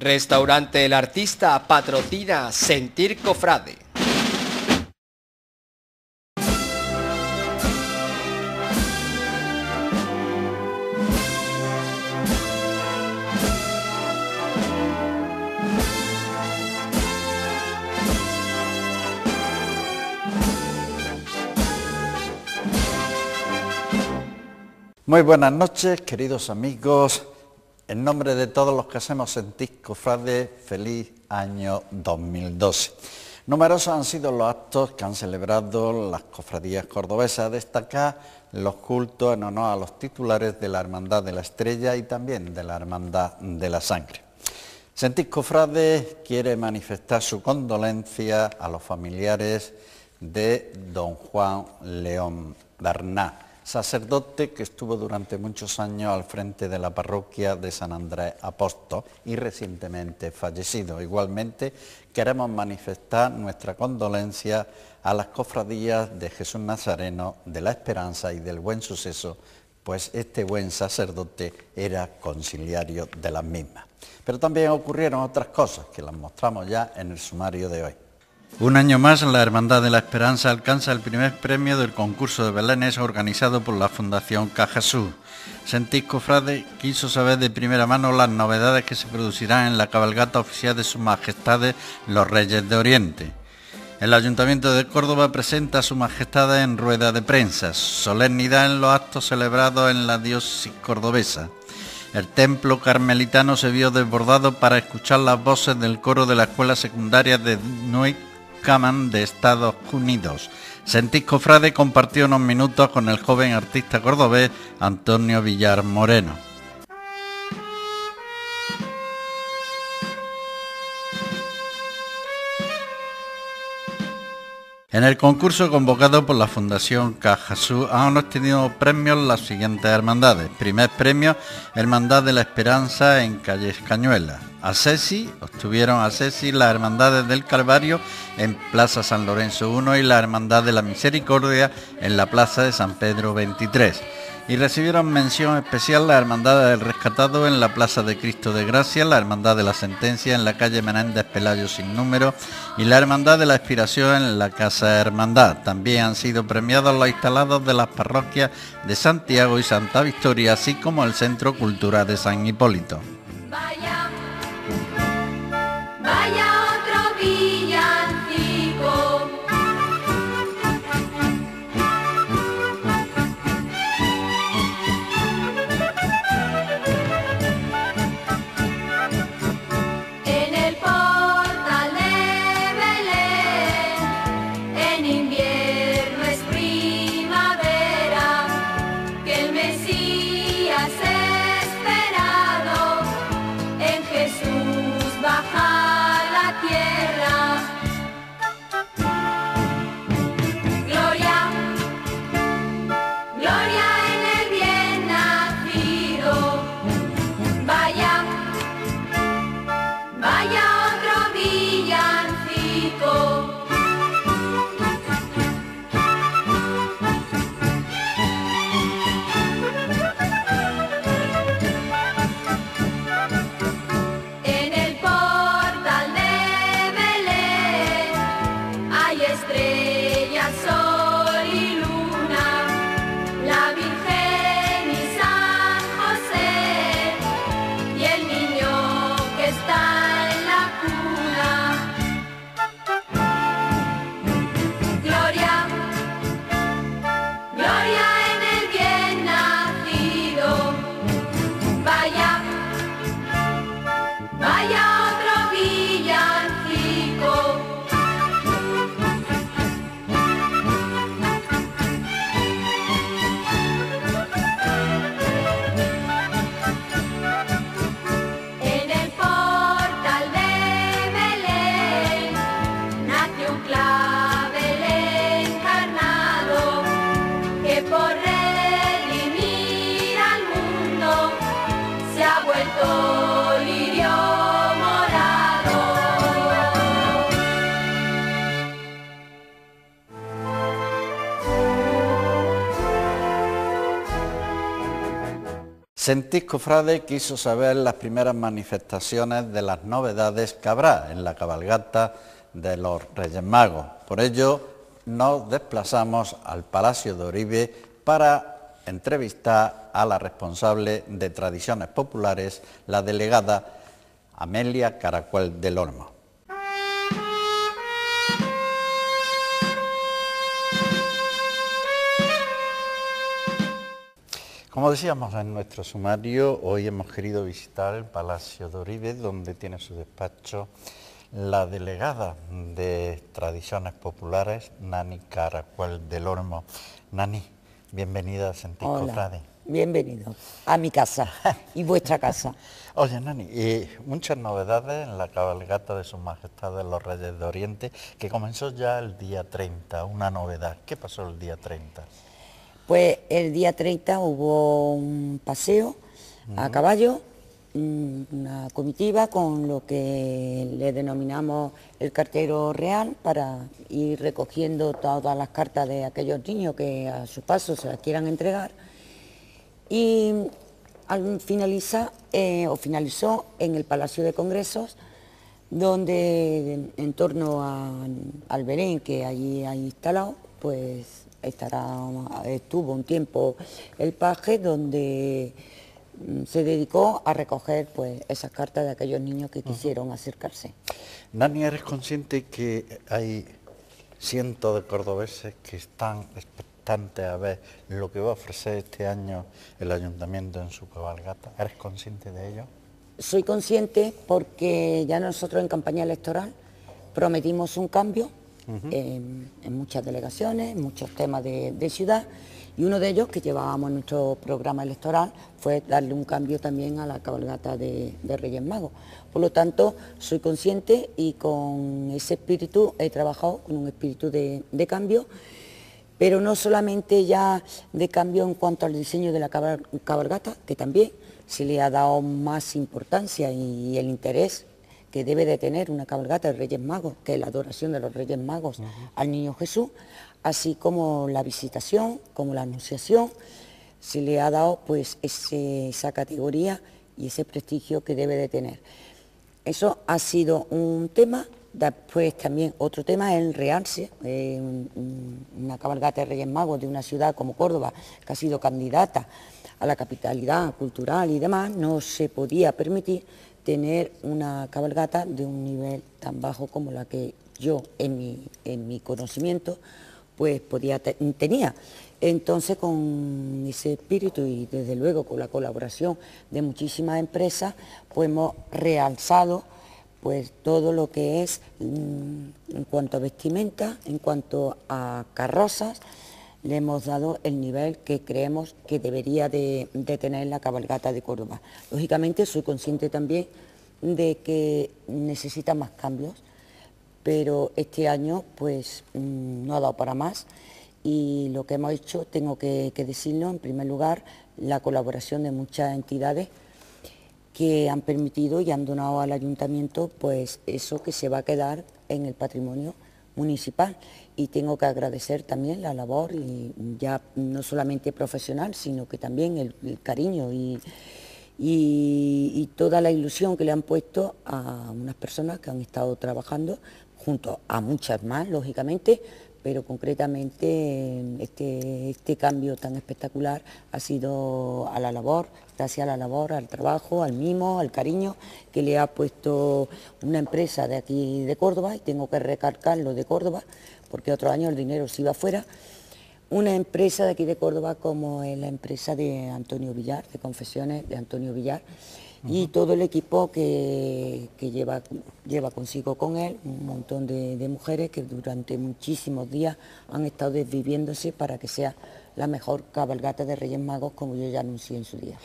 Restaurante El Artista patrocina Sentir Cofrade. Muy buenas noches, queridos amigos en nombre de todos los que hacemos sentir cofrades, feliz año 2012. Numerosos han sido los actos que han celebrado las cofradías cordobesas, Destaca los cultos en honor a los titulares de la Hermandad de la Estrella y también de la Hermandad de la Sangre. Sentir Cofrade quiere manifestar su condolencia a los familiares de don Juan León Darná sacerdote que estuvo durante muchos años al frente de la parroquia de San Andrés Apóstol y recientemente fallecido. Igualmente queremos manifestar nuestra condolencia a las cofradías de Jesús Nazareno, de la Esperanza y del Buen Suceso, pues este buen sacerdote era conciliario de las mismas. Pero también ocurrieron otras cosas que las mostramos ya en el sumario de hoy. Un año más, la Hermandad de la Esperanza alcanza el primer premio del concurso de Belénes organizado por la Fundación Cajasú. Sentís Cofrade quiso saber de primera mano las novedades que se producirán en la cabalgata oficial de Su Majestades los Reyes de Oriente. El Ayuntamiento de Córdoba presenta a Su Majestad en rueda de prensa, solemnidad en los actos celebrados en la diócesis cordobesa. El templo carmelitano se vio desbordado para escuchar las voces del coro de la escuela secundaria de Nuit Caman de Estados Unidos. Sentís Cofrade compartió unos minutos con el joven artista cordobés Antonio Villar Moreno. En el concurso convocado por la Fundación Cajasú han obtenido premios las siguientes hermandades. Primer premio, Hermandad de la Esperanza en Calle Cañuela. Ceci, obtuvieron Ceci, las Hermandades del Calvario en Plaza San Lorenzo I... y la Hermandad de la Misericordia en la Plaza de San Pedro 23 y recibieron mención especial la Hermandad del Rescatado en la Plaza de Cristo de Gracia, la Hermandad de la Sentencia en la calle Menéndez Pelayo sin número y la Hermandad de la Expiración en la Casa Hermandad. También han sido premiados los instalados de las parroquias de Santiago y Santa Victoria, así como el Centro Cultural de San Hipólito. Sentís, Frade quiso saber las primeras manifestaciones de las novedades que habrá en la cabalgata de los Reyes Magos. Por ello, nos desplazamos al Palacio de Oribe para entrevistar a la responsable de Tradiciones Populares, la delegada Amelia Caracuel del Olmo. Como decíamos en nuestro sumario, hoy hemos querido visitar el Palacio de Oribe, donde tiene su despacho la delegada de Tradiciones Populares, Nani Caracuel del Olmo. Nani, bienvenida a Sentico Frade. Bienvenido a mi casa y vuestra casa. Oye, Nani, eh, muchas novedades en la cabalgata de Su Majestad de los Reyes de Oriente, que comenzó ya el día 30, una novedad. ¿Qué pasó el día 30? Pues el día 30 hubo un paseo a caballo, una comitiva con lo que le denominamos el cartero real para ir recogiendo todas las cartas de aquellos niños que a su paso se las quieran entregar. Y al finaliza, eh, o finalizó en el Palacio de Congresos, donde en, torno al Belén que allí ha instalado, pues estará, estuvo un tiempo el paje donde mm, se dedicó a recoger pues, esas cartas de aquellos niños que quisieron acercarse. Nani, ¿eres consciente que hay cientos de cordobeses que están expectantes a ver lo que va a ofrecer este año el ayuntamiento en su cabalgata? ¿Eres consciente de ello? Soy consciente porque ya nosotros en campaña electoral prometimos un cambio en, muchas delegaciones, en muchos temas de, ciudad. Y uno de ellos que llevábamos en nuestro programa electoral fue darle un cambio también a la cabalgata de, Reyes Magos. Por lo tanto, soy consciente y con ese espíritu he trabajado con un espíritu de cambio pero no solamente ya de cambio en cuanto al diseño de la cabalgata, que también se le ha dado más importancia y el interés que debe de tener una cabalgata de Reyes Magos, que es la adoración de los Reyes Magos al Niño Jesús, así como la visitación, como la anunciación, se le ha dado pues esa categoría y ese prestigio que debe de tener. Eso ha sido un tema, después también otro tema es el realce, eh, una cabalgata de Reyes Magos de una ciudad como Córdoba, que ha sido candidata a la capitalidad cultural y demás, no se podía permitir tener una cabalgata de un nivel tan bajo como la que yo en mi, conocimiento pues podía tenía. Entonces con ese espíritu y desde luego con la colaboración de muchísimas empresas pues hemos realzado pues todo lo que es mm, en cuanto a vestimenta, en cuanto a carrozas, le hemos dado el nivel que creemos que debería de, tener la cabalgata de Córdoba. Lógicamente soy consciente también de que necesita más cambios, pero este año pues mm, no ha dado para más y lo que hemos hecho, tengo que, que decirlo, en primer lugar, la colaboración de muchas entidades que han permitido y han donado al ayuntamiento pues eso que se va a quedar en el patrimonio municipal y tengo que agradecer también la labor y ya no solamente profesional, sino que también el, cariño y, y, toda la ilusión que le han puesto a unas personas que han estado trabajando junto a muchas más, lógicamente, pero concretamente eh, este, este cambio tan espectacular ha sido a la labor, gracias a la labor, al trabajo, al mimo, al cariño que le ha puesto una empresa de aquí de Córdoba, y tengo que recalcarlo de Córdoba, porque otro año el dinero se iba afuera, una empresa de aquí de Córdoba como es la empresa de Antonio Villar, de Confesiones de Antonio Villar, y todo el equipo que, lleva, lleva, consigo con él, un montón de, mujeres que durante muchísimos días han estado desviviéndose para que sea la mejor cabalgata de Reyes Magos como yo ya anuncié en su día.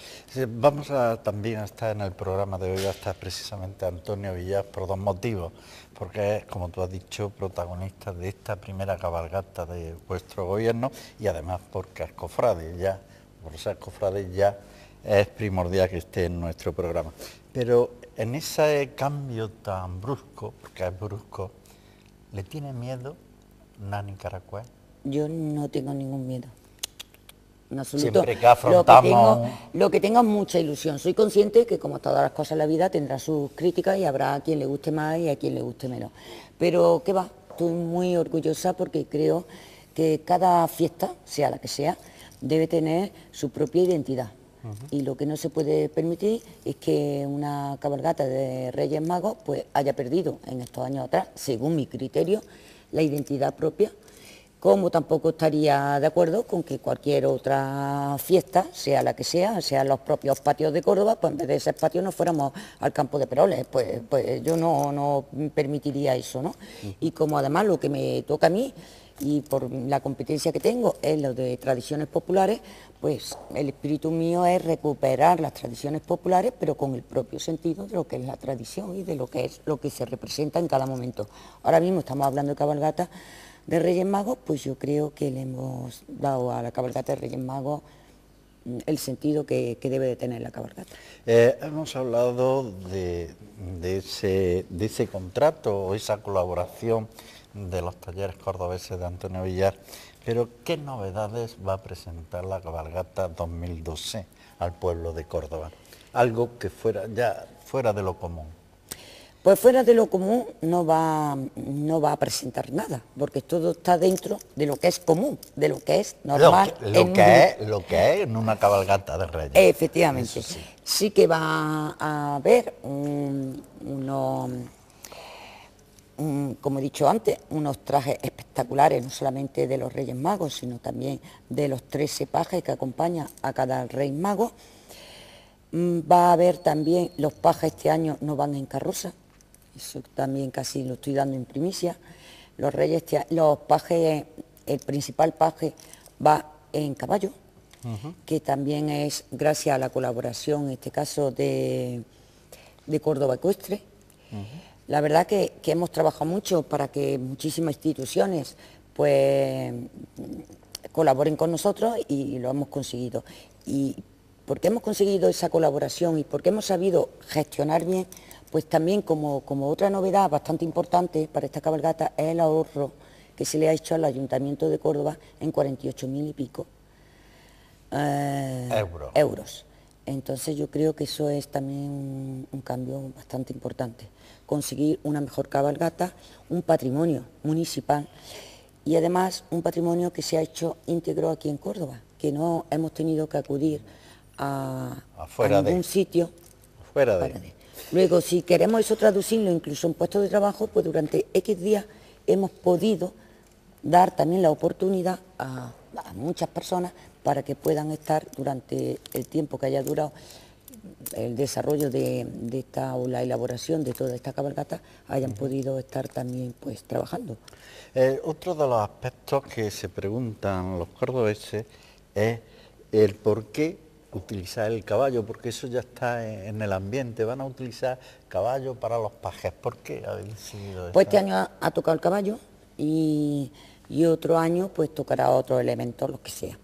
Vamos a, también a estar en el programa de hoy, a estar precisamente Antonio Villas por dos motivos, porque es, como tú has dicho, protagonista de esta primera cabalgata de vuestro gobierno y además por cofrade, ya, por ser Cofrade ya es primordial que esté en nuestro programa. Pero en ese cambio tan brusco, porque es brusco, ¿le tiene miedo Nani Caracuel? Yo no tengo ningún miedo. En absoluto. Siempre que Lo que, tengo, lo mucha ilusión. Soy consciente que como todas las cosas en la vida tendrá sus críticas y habrá a quien le guste más y a quien le guste menos. Pero qué va, estoy muy orgullosa porque creo que cada fiesta, sea la que sea, debe tener su propia identidad y lo que no se puede permitir es que una cabalgata de Reyes Magos pues haya perdido en estos años atrás, según mi criterio, la identidad propia, como tampoco estaría de acuerdo con que cualquier otra fiesta, sea la que sea, sean los propios patios de Córdoba, pues en vez de esos patios nos fuéramos al campo de Peroles, pues, pues yo no, permitiría eso, ¿no? Y como además lo que me toca a mí y por la competencia que tengo en lo de tradiciones populares, pues el espíritu mío es recuperar las tradiciones populares, pero con el propio sentido de lo que es la tradición y de lo que es lo que se representa en cada momento. Ahora mismo estamos hablando de cabalgata de Reyes Magos, pues yo creo que le hemos dado a la cabalgata de Reyes Magos mm, el sentido que, debe de tener la cabalgata. Eh, hemos hablado de, ese, de ese contrato o esa colaboración de los talleres cordobeses de Antonio Villar. Pero, ¿qué novedades va a presentar la cabalgata 2012 al pueblo de Córdoba? Algo que fuera ya fuera de lo común. Pues fuera de lo común no va, no va a presentar nada, porque todo está dentro de lo que es común, de lo que es normal. Lo que, es, lo que es en una cabalgata de reyes. Efectivamente. Sí. que va a haber como he dicho antes, unos trajes espectaculares, no solamente de los Reyes Magos, sino también de los 13 pajes que acompañan a cada Rey Mago. Mm, va a haber también, los pajes este año no van en carroza, eso también casi lo estoy dando en primicia. Los Reyes, este los pajes, el principal paje va en caballo, que también es gracias a la colaboración, en este caso, de, de Córdoba Ecuestre. La verdad que, hemos trabajado mucho para que muchísimas instituciones pues colaboren con nosotros y lo hemos conseguido. Y porque hemos conseguido esa colaboración y porque hemos sabido gestionar bien, pues también como, otra novedad bastante importante para esta cabalgata es el ahorro que se le ha hecho al Ayuntamiento de Córdoba en 48 mil y pico eh, euros. Entonces yo creo que eso es también un, cambio bastante importante, conseguir una mejor cabalgata, un patrimonio municipal y además un patrimonio que se ha hecho íntegro aquí en Córdoba, que no hemos tenido que acudir a, Afuera ningún sitio. Luego, si queremos eso traducirlo incluso en puestos de trabajo, pues durante X días hemos podido dar también la oportunidad a muchas personas para que puedan estar durante el tiempo que haya durado el desarrollo de, esta o la elaboración de toda esta cabalgata hayan podido estar también pues trabajando. Eh, otro de los aspectos que se preguntan los cordobeses es el por qué utilizar el caballo, porque eso ya está en, el ambiente, van a utilizar caballo para los pajes, ¿por qué Pues este año ha, tocado el caballo y, y otro año pues tocará otro elemento, lo que sea.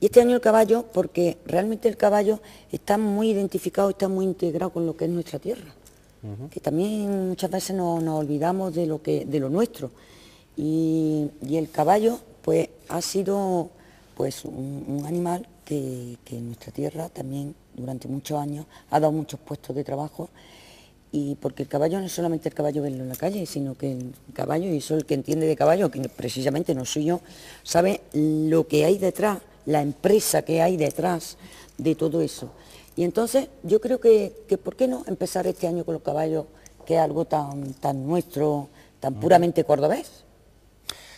Y este año el caballo, porque realmente el caballo está muy identificado, está muy integrado con lo que es nuestra tierra, que también muchas veces nos, olvidamos de lo, nuestro. Y, el caballo, pues, ha sido pues, un, animal que, en nuestra tierra también durante muchos años ha dado muchos puestos de trabajo. Y porque el caballo no es solamente el caballo verlo en la calle, sino que el caballo, y eso el que entiende de caballo, que precisamente no soy yo, sabe lo que hay detrás la empresa que hay detrás de todo eso. Y entonces yo creo que, ¿por qué no empezar este año con los caballos, que es algo tan, tan nuestro, tan puramente cordobés?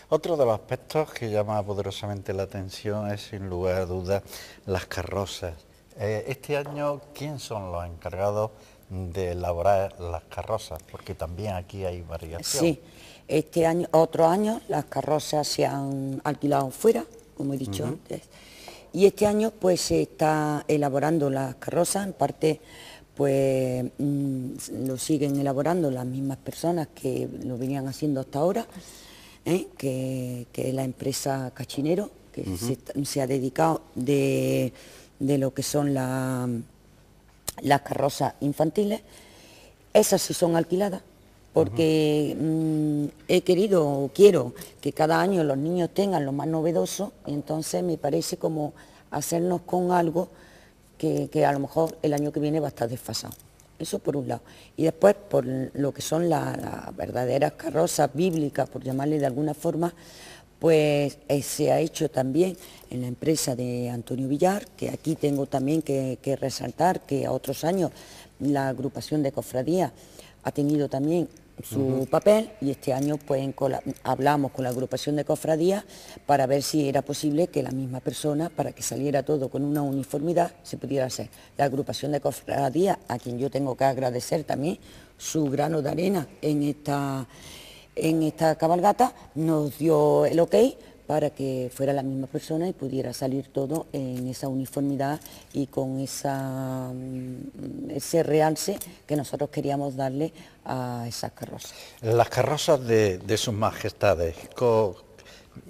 Otro de los aspectos que llama poderosamente la atención es, sin lugar a dudas, las carrozas. Eh, este año, ¿quién son los encargados de elaborar las carrozas? Porque también aquí hay variación. Sí, este año, otro año, las carrozas se han alquilado fuera, como he dicho antes. Y este año pues se está elaborando las carrozas, en parte pues mm, lo siguen elaborando las mismas personas que lo venían haciendo hasta ahora, ¿eh? que, es la empresa Cachinero, que se, ha dedicado de, lo que son las carrozas infantiles. Esas sí son alquiladas, porque mm, he querido o quiero que cada año los niños tengan lo más novedoso entonces me parece como hacernos con algo que, a lo mejor el año que viene va a estar desfasado. Eso por un lado. Y después por lo que son las, verdaderas carrozas bíblicas, por llamarle de alguna forma, pues eh, se ha hecho también en la empresa de Antonio Villar, que aquí tengo también que, que resaltar que a otros años la agrupación de Cofradía... ha tenido también su papel y este año pues hablamos con la agrupación de cofradías para ver si era posible que la misma persona, para que saliera todo con una uniformidad, se pudiera hacer. La agrupación de cofradías, a quien yo tengo que agradecer también su grano de arena en esta, en esta cabalgata, nos dio el ok para que fuera la misma persona y pudiera salir todo en esa uniformidad y con esa, mm, ese realce que nosotros queríamos darle a esas carrozas. Las carrozas de, sus majestades,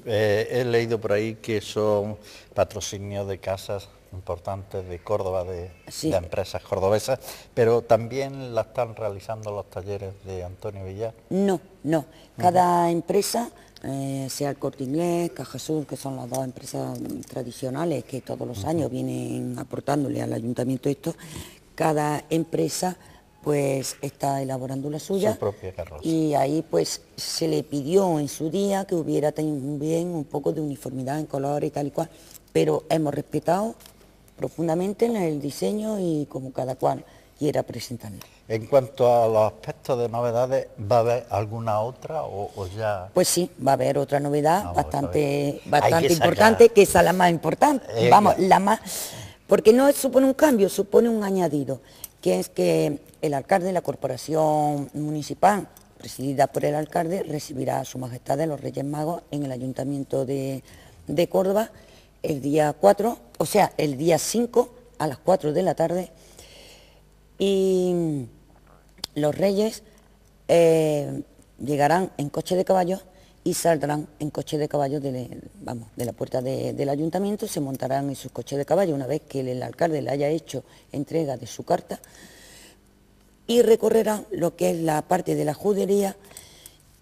eh, he leído por ahí que son patrocinio de casas importantes de Córdoba, de, empresas cordobesas, pero también la están realizando los talleres de Antonio Villar. No, no. Cada empresa, eh, sea el Corte Inglés, Caja Azul, que son las dos empresas tradicionales que todos los años vienen aportándole al ayuntamiento esto, cada empresa pues está elaborando la suya propia carroza. y ahí pues se le pidió en su día que hubiera también un poco de uniformidad en color y tal y cual, pero hemos respetado profundamente en el diseño y como cada cual quiera presentarlo. En cuanto a los aspectos de novedades, ¿va a haber alguna otra o, ya...? Pues sí, va a haber otra novedad ah, bastante, bastante importante, que es la más importante. Eh, Vamos, la más... Porque no supone un cambio, supone un añadido, que es que el alcalde de la corporación municipal, presidida por el alcalde, recibirá a su majestad de los Reyes Magos en el Ayuntamiento de, de Córdoba el día 4, o sea, el día 5 a las 4 de la tarde. Y los reyes eh, llegarán en coche de caballo... y saldrán en coche de caballo de, vamos, de la puerta del ayuntamiento, se montarán en sus coches de caballo una vez que el, el, alcalde le haya hecho entrega de su carta y recorrerán lo que es la parte de la judería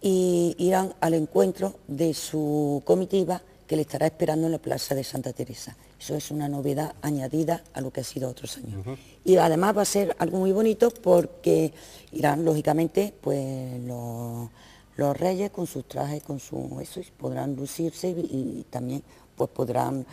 y irán al encuentro de su comitiva que le estará esperando en la Plaza de Santa Teresa. Eso es una novedad añadida a lo que ha sido otros años. Y además va a ser algo muy bonito porque irán, lógicamente, pues los, reyes con sus trajes, con su eso, podrán lucirse y, y también pues podrán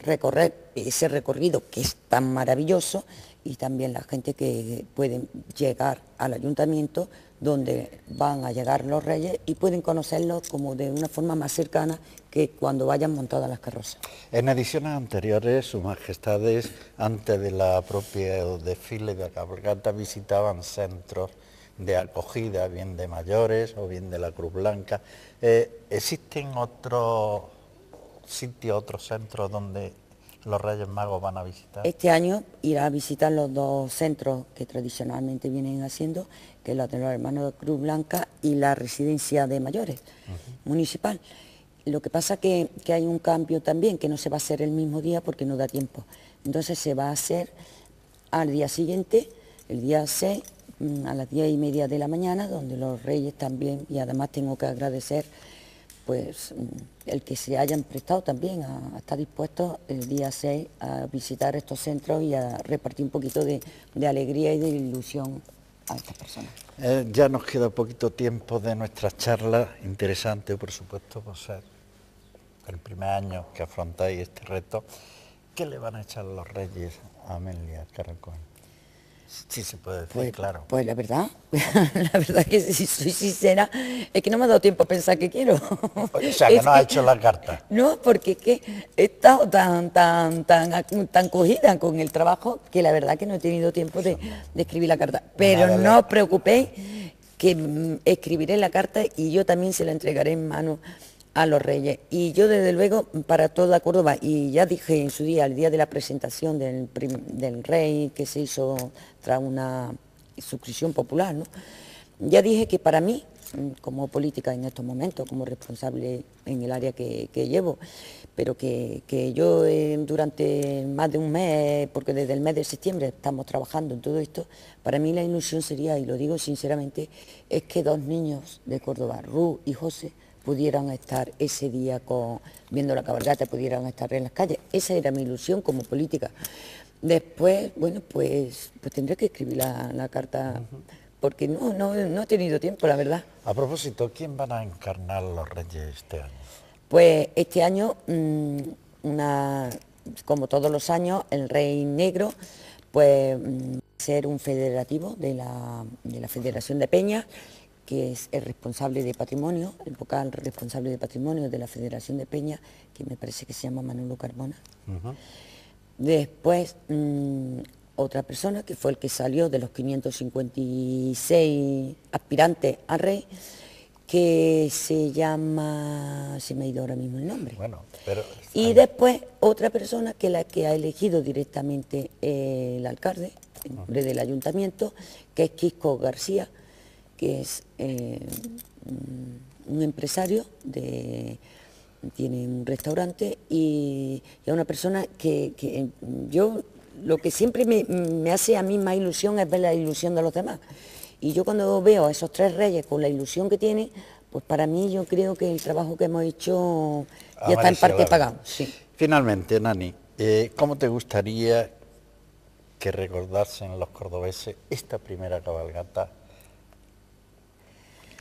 recorrer ese recorrido que es tan maravilloso y también la gente que puede llegar al ayuntamiento donde van a llegar los reyes y pueden conocerlos como de una forma más cercana que cuando vayan montadas las carrozas. En ediciones anteriores, sus majestades, antes de la propia desfile de la visitaban centros de acogida, bien de mayores o bien de la Cruz Blanca. Eh, ¿Existen otros sitios, otros centros donde los Reyes Magos van a visitar? Este año irá a visitar los dos centros que tradicionalmente vienen haciendo, que es la de los hermanos de Cruz Blanca y la residencia de mayores municipal. Lo que pasa que, que hay un cambio también, que no se va a hacer el mismo día porque no da tiempo. Entonces se va a hacer al día siguiente, el día 6, mm, a las 10 y media de la mañana, donde los reyes también, y además tengo que agradecer pues mm, el que se hayan prestado también a, estar dispuestos el día 6 a visitar estos centros y a repartir un poquito de, alegría y de ilusión a estas personas. Eh, ya nos queda poquito tiempo de nuestra charla, interesante por supuesto, por ser el primer año que afrontáis este reto. ¿Qué le van a echar los reyes a Amelia Caracol? Sí, se puede decir, pues, claro. Pues la verdad, la verdad que si soy sincera, es que no me ha dado tiempo a pensar que quiero. O sea, que no ha hecho la carta. No, porque es que he estado tan, tan, tan, tan cogida con el trabajo que la verdad que no he tenido tiempo de, escribir la carta. Pero no os preocupéis que mm, escribiré la carta y yo también se la entregaré en mano a los reyes. Y yo desde luego para toda Córdoba, y ya dije en su día, el día de la presentación del, rey que se hizo tras una suscripción popular, ¿no? ya dije que para mí, como política en estos momentos, como responsable en el área que, llevo, pero que, yo eh, durante más de un mes, porque desde el mes de septiembre estamos trabajando en todo esto, para mí la ilusión sería, y lo digo sinceramente, es que dos niños de Córdoba, Ru y José, pudieran estar ese día viendo la cabalgata, pudieran estar en las calles. Esa era mi ilusión como política. Después, bueno, pues, pues tendré que escribir la, carta, porque no, no, no he tenido tiempo, la verdad. A propósito, ¿quién van a encarnar los reyes este año? Pues este año, mm, como todos los años, el rey negro, pues mm, ser un federativo de la, de la Federación de Peñas que es el responsable de patrimonio, el vocal responsable de patrimonio de la Federación de Peña, que me parece que se llama Manolo Carmona. Después, mm, otra persona que fue el que salió de los 556 aspirantes a rey, que se llama, se me ha ido ahora mismo el nombre. Bueno, Y después otra persona que la que ha elegido directamente el alcalde, ...el nombre del ayuntamiento, que es Quisco García, que es eh, un empresario de tiene un restaurante y, y una persona que, eh, yo lo que siempre me, hace a mí más ilusión es ver la ilusión de los demás. Y yo cuando veo a esos tres reyes con la ilusión que tienen, pues para mí yo creo que el trabajo que hemos hecho ya está en parte pagado. Finalmente, Nani, eh, ¿cómo te gustaría que recordasen los cordobeses esta primera cabalgata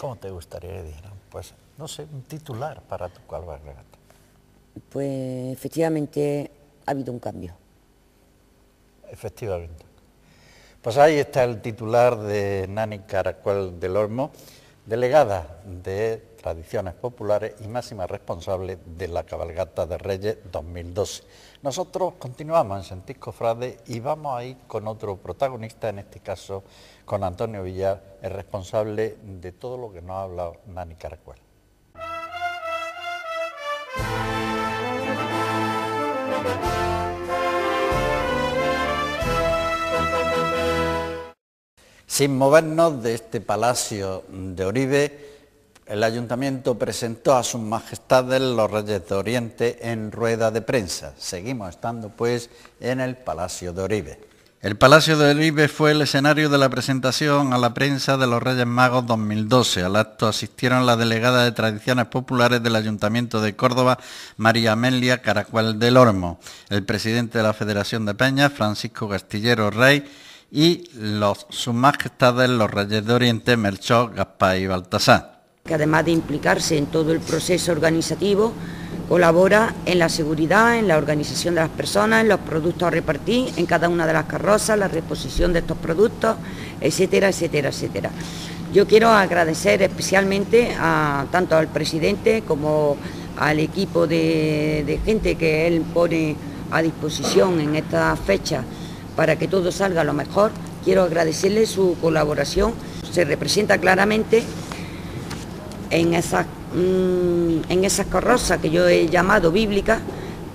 ¿Cómo te gustaría que Pues, no sé, un titular para tu calva regata. Pues efectivamente ha habido un cambio. Efectivamente. Pues ahí está el titular de Nani Caracol del Olmo, delegada de tradiciones populares y máxima responsable de la cabalgata de Reyes 2012. Nosotros continuamos en Sentir Frade... y vamos a ir con otro protagonista, en este caso con Antonio Villar, el responsable de todo lo que nos ha hablado Nani Caracuel. Sin movernos de este palacio de Oribe, el ayuntamiento presentó a sus majestades los reyes de Oriente en rueda de prensa. Seguimos estando pues en el Palacio de Oribe. El Palacio de Oribe fue el escenario de la presentación a la prensa de los Reyes Magos 2012. Al acto asistieron la delegada de Tradiciones Populares del Ayuntamiento de Córdoba, María Amelia Caracual del Ormo, el presidente de la Federación de Peñas, Francisco Castillero Rey, y los, sus majestades los Reyes de Oriente, Melchor, Gaspar y Baltasar que además de implicarse en todo el proceso organizativo, colabora en la seguridad, en la organización de las personas, en los productos a repartir, en cada una de las carrozas, la reposición de estos productos, etcétera, etcétera, etcétera. Yo quiero agradecer especialmente a, tanto al presidente como al equipo de, gente que él pone a disposición en esta fecha para que todo salga lo mejor. Quiero agradecerle su colaboración. Se representa claramente en esas, mm, en esas carrozas que yo he llamado bíblica,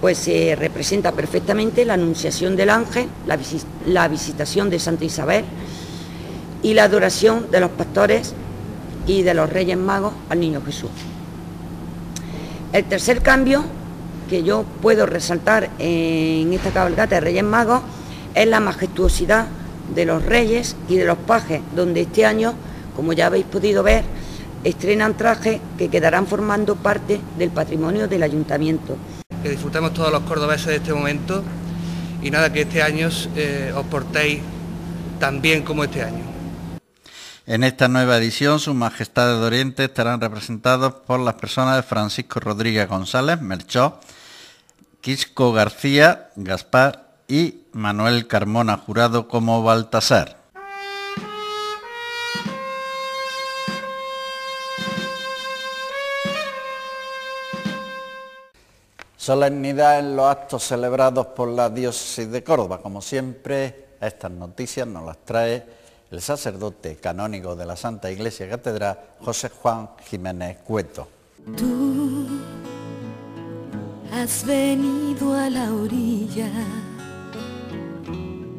pues se representa perfectamente la anunciación del ángel, la, la, visitación de Santa Isabel y la adoración de los pastores y de los reyes magos al niño Jesús. El tercer cambio que yo puedo resaltar en esta cabalgata de Reyes Magos es la majestuosidad de los reyes y de los pajes, donde este año, como ya habéis podido ver, estrenan trajes que quedarán formando parte del patrimonio del ayuntamiento. Que disfrutemos todos los cordobeses de este momento y nada, que este año eh, os portéis tan bien como este año. En esta nueva edición, Su Majestad de Oriente estarán representados por las personas de Francisco Rodríguez González, Merchó, Quisco García, Gaspar y Manuel Carmona, jurado como Baltasar. Solemnidad en los actos celebrados por la diócesis de Córdoba. Como siempre, estas noticias nos las trae el sacerdote canónigo de la Santa Iglesia Catedral, José Juan Jiménez Cueto. Tú has venido a la orilla.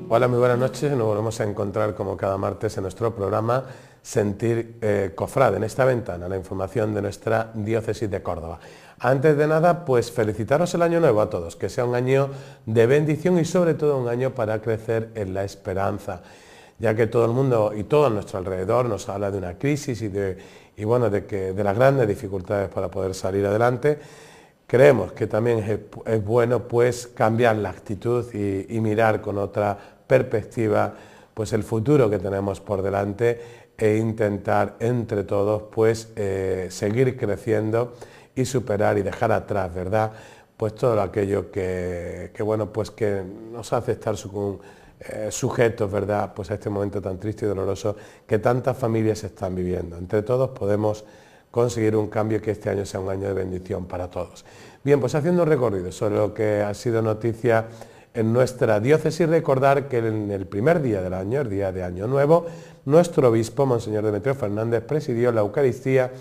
Hola, muy buenas noches. Nos volvemos a encontrar como cada martes en nuestro programa Sentir eh, Cofrad En esta ventana, la información de nuestra diócesis de Córdoba. Antes de nada, pues felicitaros el año nuevo a todos, que sea un año de bendición y sobre todo un año para crecer en la esperanza, ya que todo el mundo y todo a nuestro alrededor nos habla de una crisis y de, bueno, de, las grandes dificultades para poder salir adelante. Creemos que también es, bueno pues cambiar la actitud y, mirar con otra perspectiva pues el futuro que tenemos por delante e intentar entre todos pues eh, seguir creciendo y superar y dejar atrás, ¿verdad? Pues todo aquello que, bueno, pues que nos hace estar eh, sujetos, ¿verdad? Pues a este momento tan triste y doloroso que tantas familias están viviendo. Entre todos podemos conseguir un cambio que este año sea un año de bendición para todos. Bien, pues haciendo un recorrido sobre lo que ha sido noticia en nuestra diócesis, recordar que en el primer día del año, el día de Año Nuevo, nuestro obispo, Monseñor Demetrio Fernández, presidió la Eucaristía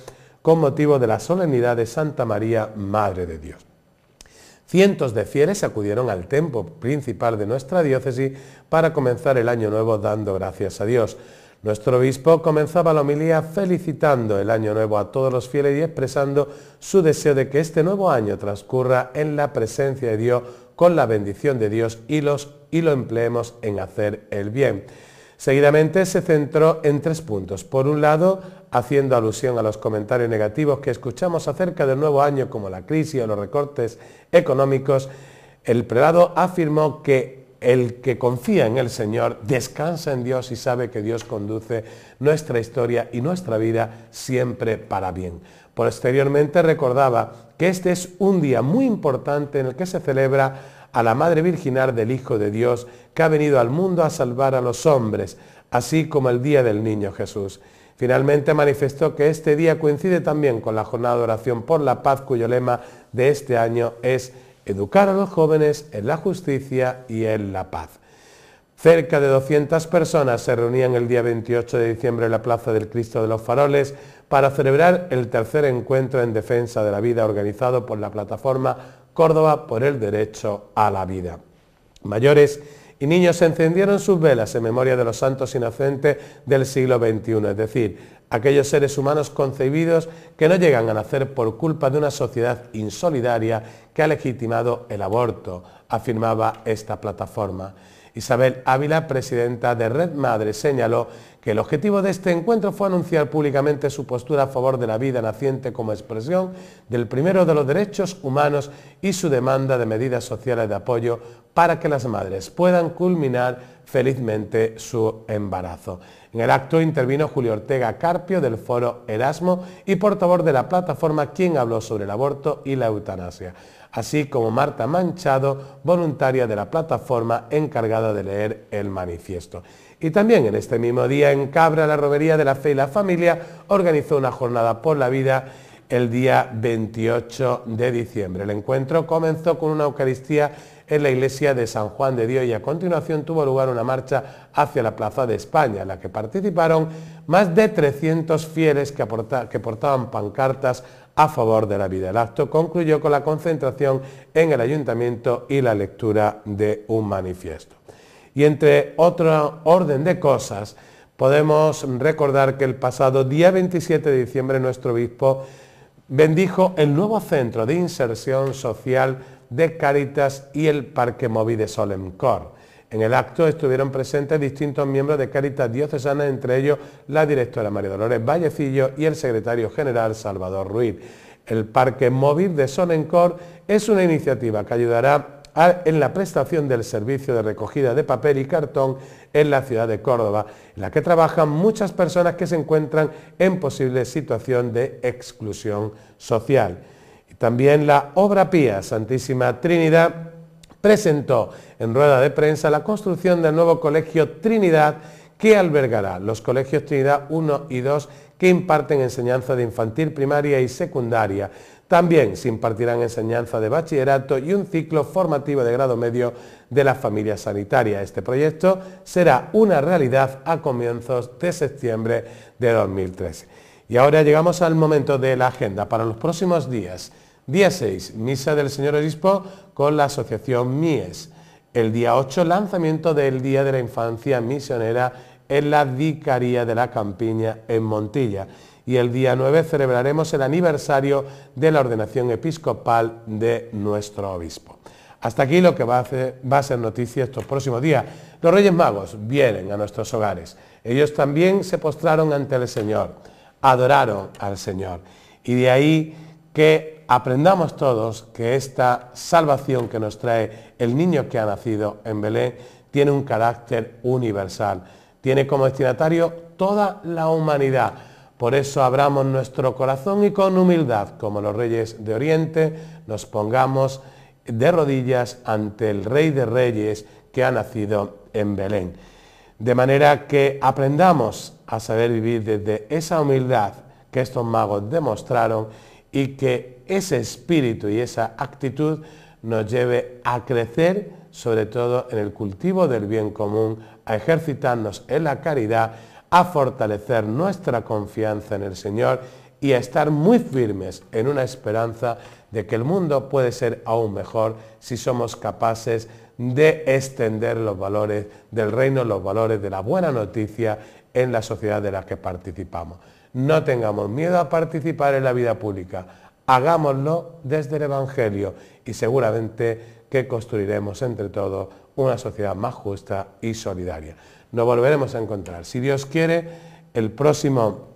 con motivo de la solemnidad de Santa María, Madre de Dios. Cientos de fieles acudieron al templo principal de nuestra diócesis para comenzar el año nuevo dando gracias a Dios. Nuestro obispo comenzaba la homilía felicitando el año nuevo a todos los fieles y expresando su deseo de que este nuevo año transcurra en la presencia de Dios con la bendición de Dios y, los, y lo empleemos en hacer el bien. Seguidamente se centró en tres puntos. Por un lado, haciendo alusión a los comentarios negativos que escuchamos acerca del nuevo año como la crisis o los recortes económicos, el prelado afirmó que el que confía en el Señor descansa en Dios y sabe que Dios conduce nuestra historia y nuestra vida siempre para bien. Posteriormente recordaba que este es un día muy importante en el que se celebra a la Madre Virginal del Hijo de Dios, ha venido al mundo a salvar a los hombres, así como el día del niño Jesús. Finalmente manifestó que este día coincide también con la jornada de oración por la paz cuyo lema de este año es educar a los jóvenes en la justicia y en la paz. Cerca de 200 personas se reunían el día 28 de diciembre en la Plaza del Cristo de los Faroles para celebrar el tercer encuentro en defensa de la vida organizado por la plataforma Córdoba por el Derecho a la Vida. Mayores y niños encendieron sus velas en memoria de los santos inocentes del siglo XXI, es decir, aquellos seres humanos concebidos que no llegan a nacer por culpa de una sociedad insolidaria que ha legitimado el aborto, afirmaba esta plataforma. Isabel Ávila, presidenta de Red Madre, señaló que el objetivo de este encuentro fue anunciar públicamente su postura a favor de la vida naciente como expresión del primero de los derechos humanos y su demanda de medidas sociales de apoyo para que las madres puedan culminar felizmente su embarazo. En el acto intervino Julio Ortega Carpio del Foro Erasmo y portavoz de la plataforma quien habló sobre el aborto y la eutanasia, así como Marta Manchado, voluntaria de la plataforma encargada de leer el manifiesto. Y también en este mismo día en Cabra, la robería de la Fe y la Familia organizó una jornada por la vida el día 28 de diciembre. El encuentro comenzó con una Eucaristía en la iglesia de San Juan de Dios y a continuación tuvo lugar una marcha hacia la Plaza de España, en la que participaron más de 300 fieles que, portaban pancartas a favor de la vida. El acto concluyó con la concentración en el ayuntamiento y la lectura de un manifiesto. Y entre otro orden de cosas, podemos recordar que el pasado día 27 de diciembre nuestro obispo bendijo el nuevo centro de inserción social de Cáritas y el Parque Móvil de Solencor. En el acto estuvieron presentes distintos miembros de Cáritas Diocesana, entre ellos la directora María Dolores Vallecillo y el secretario general Salvador Ruiz. El Parque Móvil de Solencor es una iniciativa que ayudará en la prestación del servicio de recogida de papel y cartón en la ciudad de Córdoba, en la que trabajan muchas personas que se encuentran en posible situación de exclusión social. También la obra pía Santísima Trinidad presentó en rueda de prensa la construcción del nuevo Colegio Trinidad que albergará los colegios Trinidad 1 y 2 que imparten enseñanza de infantil, primaria y secundaria. También se impartirán enseñanza de bachillerato y un ciclo formativo de grado medio de la familia sanitaria. Este proyecto será una realidad a comienzos de septiembre de 2013. Y ahora llegamos al momento de la agenda para los próximos días. Día 6, Misa del Señor Obispo con la Asociación MIES. El día 8, lanzamiento del Día de la Infancia Misionera en la Vicaría de la Campiña en Montilla. Y el día 9 celebraremos el aniversario de la ordenación episcopal de nuestro obispo. Hasta aquí lo que va a, va a ser noticia estos próximos días. Los Reyes Magos vienen a nuestros hogares. Ellos también se postraron ante el Señor, adoraron al Señor. Y de ahí que aprendamos todos que esta salvación que nos trae el niño que ha nacido en Belén tiene un carácter universal, tiene como destinatario toda la humanidad. Por eso abramos nuestro corazón y con humildad, como los reyes de Oriente, nos pongamos de rodillas ante el Rey de Reyes que ha nacido en Belén. De manera que aprendamos a saber vivir desde esa humildad que estos magos demostraron y que ese espíritu y esa actitud nos lleve a crecer, sobre todo en el cultivo del bien común, a ejercitarnos en la caridad, a fortalecer nuestra confianza en el Señor y a estar muy firmes en una esperanza de que el mundo puede ser aún mejor si somos capaces de extender los valores del reino, los valores de la buena noticia en la sociedad de la que participamos. No tengamos miedo a participar en la vida pública, hagámoslo desde el Evangelio y seguramente que construiremos entre todos una sociedad más justa y solidaria. Nos volveremos a encontrar, si Dios quiere, el próximo,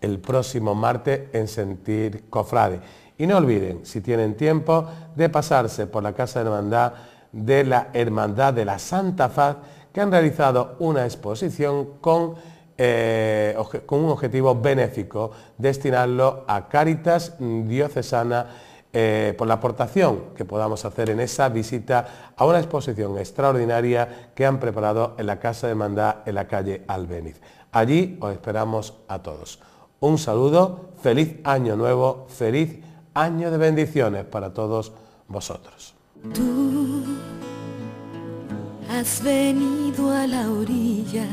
el próximo martes en Sentir Cofrade. Y no olviden, si tienen tiempo, de pasarse por la Casa de Hermandad de la Hermandad de la Santa Faz, que han realizado una exposición con eh, con un objetivo benéfico, destinarlo a Caritas Diocesana eh, por la aportación que podamos hacer en esa visita a una exposición extraordinaria que han preparado en la Casa de Mandá... en la calle Albéniz. Allí os esperamos a todos. Un saludo, feliz año nuevo, feliz año de bendiciones para todos vosotros. has venido a la orilla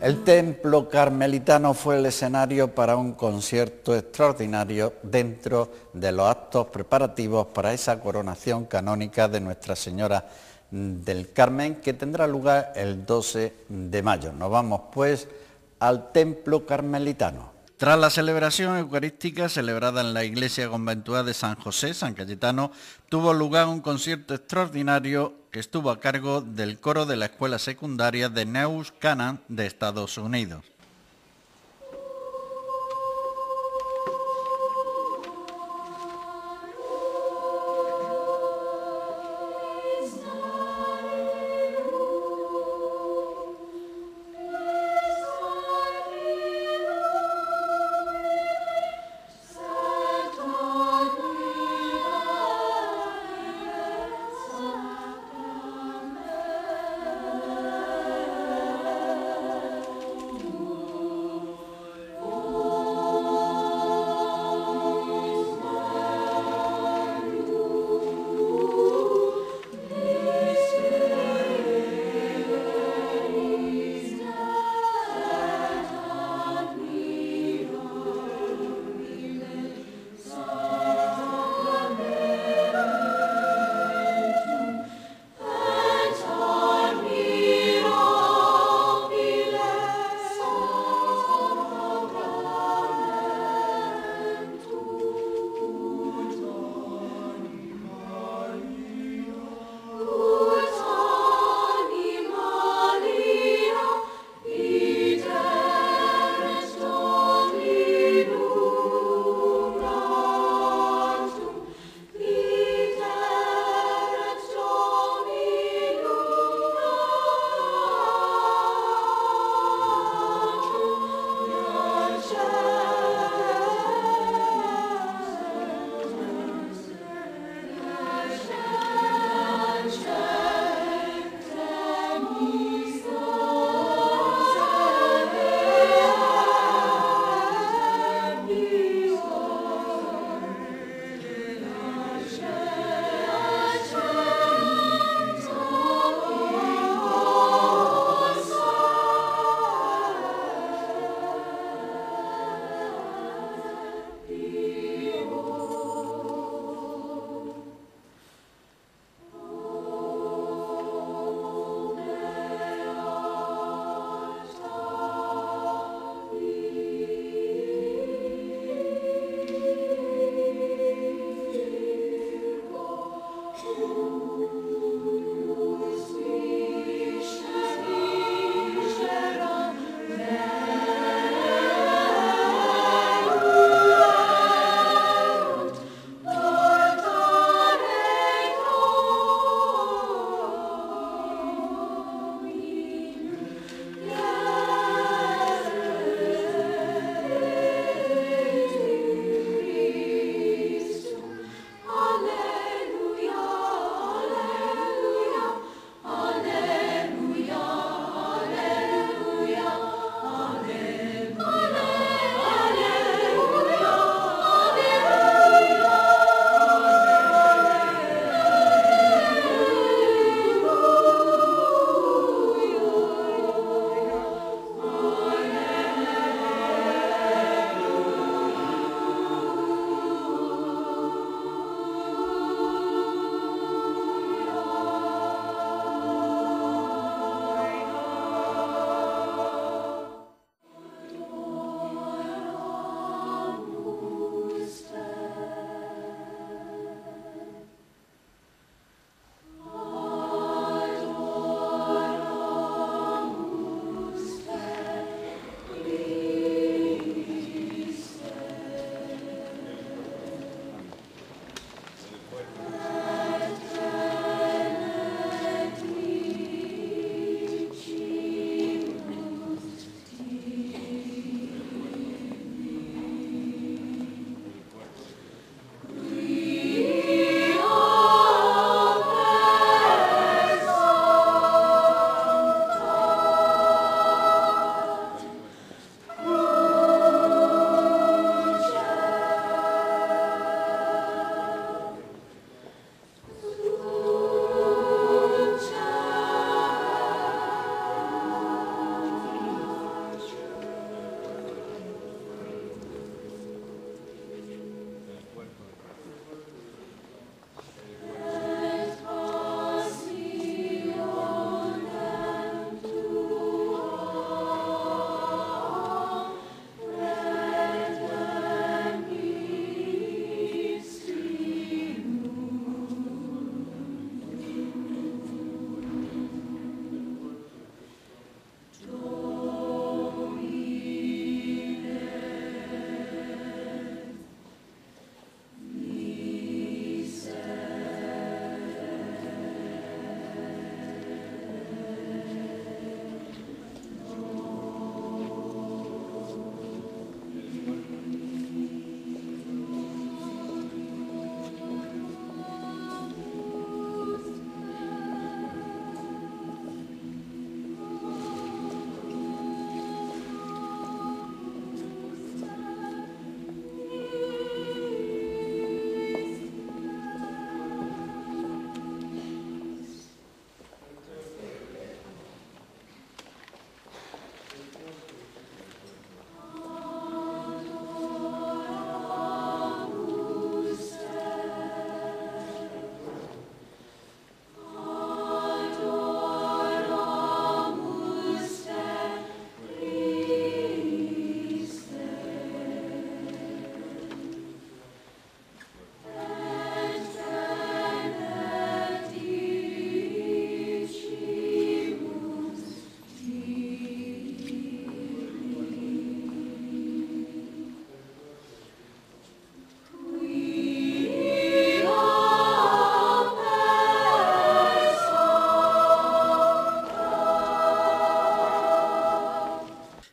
el templo carmelitano fue el escenario para un concierto extraordinario dentro de los actos preparativos para esa coronación canónica de Nuestra Señora del Carmen que tendrá lugar el 12 de mayo. Nos vamos pues al templo carmelitano. Tras la celebración eucarística celebrada en la iglesia conventual de San José, San Cayetano, tuvo lugar un concierto extraordinario que estuvo a cargo del coro de la escuela secundaria de Neus Canaan de Estados Unidos.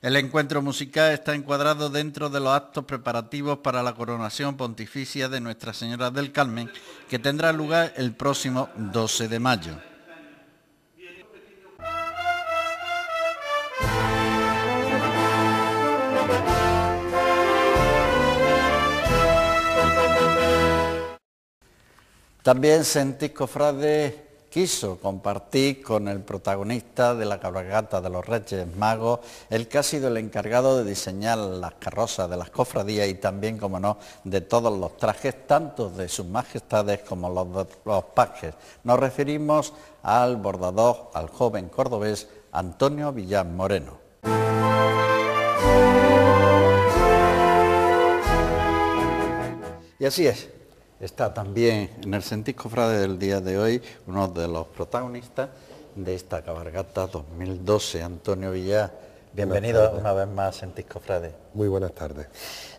El encuentro musical está encuadrado dentro de los actos preparativos para la coronación pontificia de Nuestra Señora del Carmen, que tendrá lugar el próximo 12 de mayo. También sentís, cofrades, quiso compartir con el protagonista de la cabalgata de los Reyes Magos, el que ha sido el encargado de diseñar las carrozas de las cofradías y también, como no, de todos los trajes, tanto de sus majestades como los de los pajes. Nos referimos al bordador, al joven cordobés Antonio Villán Moreno. Y así es, está también en el Sentis del día de hoy uno de los protagonistas de esta cabargata 2012, Antonio Villar. Bienvenido una vez más a Sentis Muy buenas tardes.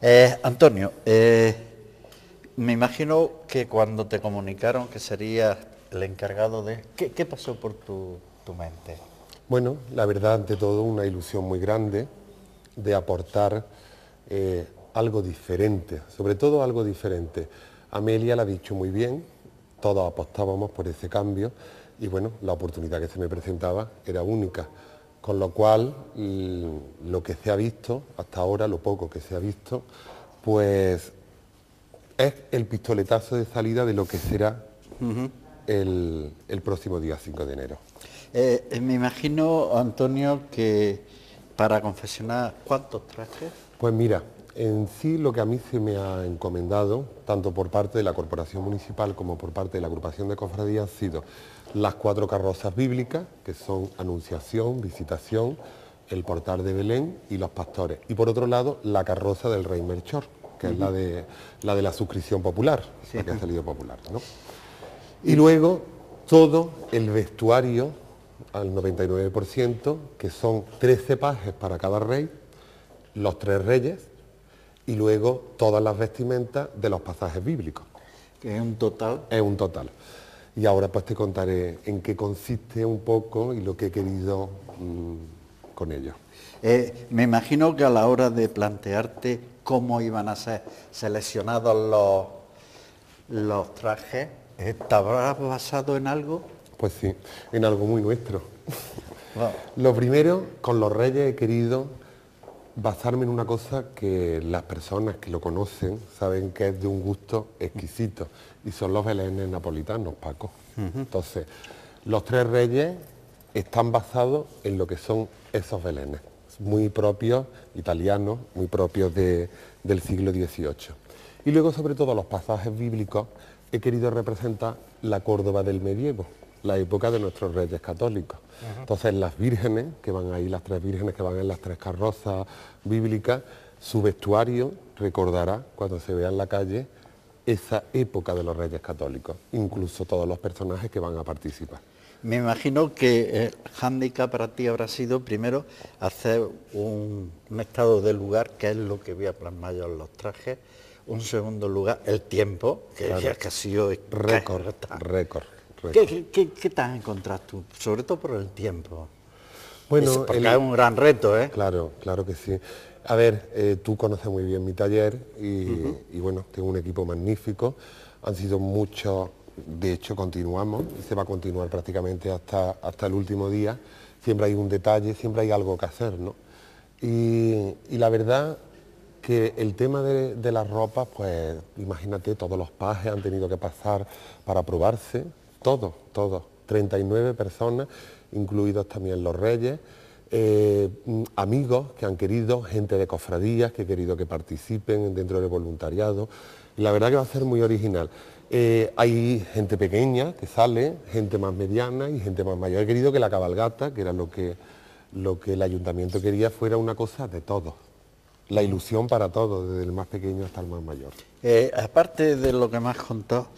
Eh, Antonio, eh, me imagino que cuando te comunicaron que serías el encargado de... ¿Qué, pasó por tu, mente? Bueno, la verdad, ante todo, una ilusión muy grande de aportar eh, algo diferente, sobre todo algo diferente Amelia la ha dicho muy bien, todos apostábamos por ese cambio y bueno, la oportunidad que se me presentaba era única. Con lo cual, mm, lo que se ha visto hasta ahora, lo poco que se ha visto, pues es el pistoletazo de salida de lo que será el, próximo día 5 de enero. Eh, eh, me imagino, Antonio, que para confesionar, ¿cuántos trajes? Pues mira, en sí, lo que a mí se me ha encomendado, tanto por parte de la Corporación Municipal como por parte de la Agrupación de Cofradías, han sido las cuatro carrozas bíblicas, que son Anunciación, Visitación, el Portal de Belén y los Pastores. Y por otro lado, la carroza del Rey Melchor, que es la de, la de la suscripción popular, la que ha salido popular. Y luego, todo el vestuario al 99%, que son 13 pajes para cada rey, los tres reyes, y luego todas las vestimentas de los pasajes bíblicos. Que es un total. Es un total. Y ahora pues te contaré en qué consiste un poco y lo que he querido mm, con ello. Eh, me imagino que a la hora de plantearte cómo iban a ser seleccionados los, los trajes, estaba basado en algo? Pues sí, en algo muy nuestro. Lo primero, con los reyes he querido basarme en una cosa que las personas que lo conocen saben que es de un gusto exquisito y son los belenes napolitanos, Paco. Entonces, los tres reyes están basados en lo que son esos belenes, muy propios italianos, muy propios del siglo XVIII. Y luego, sobre todo, los pasajes bíblicos he querido representar la Córdoba del medievo, la época de nuestros reyes católicos. Entonces las vírgenes, que van ahí, las tres vírgenes que van en las tres carrozas bíblicas, su vestuario recordará cuando se vea en la calle esa época de los reyes católicos, incluso todos los personajes que van a participar. Me imagino que el eh, para ti habrá sido primero hacer un, estado de lugar, que es lo que voy a plasmar yo en los trajes. Un segundo lugar, el tiempo, que ya ha sido Récord. ¿Qué, qué, qué tan tú? Sobre todo por el tiempo. Bueno, es, porque es un gran reto, ¿eh? Claro, claro que sí. A ver, eh, tú conoces muy bien mi taller y, bueno, tengo un equipo magnífico. Han sido muchos, de hecho continuamos y se va a continuar prácticamente hasta, hasta el último día. Siempre hay un detalle, siempre hay algo que hacer, ¿no? Y, la verdad que el tema de, de las ropas, pues imagínate, todos los pajes han tenido que pasar para probarse, todos, todos, 39 personas, incluidos también los reyes, eh, amigos que han querido, gente de cofradías que he querido que participen dentro del voluntariado. La verdad que va a ser muy original. Eh, hay gente pequeña que sale, gente más mediana y gente más mayor. He querido que la cabalgata, que era lo que, lo que el ayuntamiento quería, fuera una cosa de todos. La ilusión para todos, desde el más pequeño hasta el más mayor. Eh, aparte de lo que más contó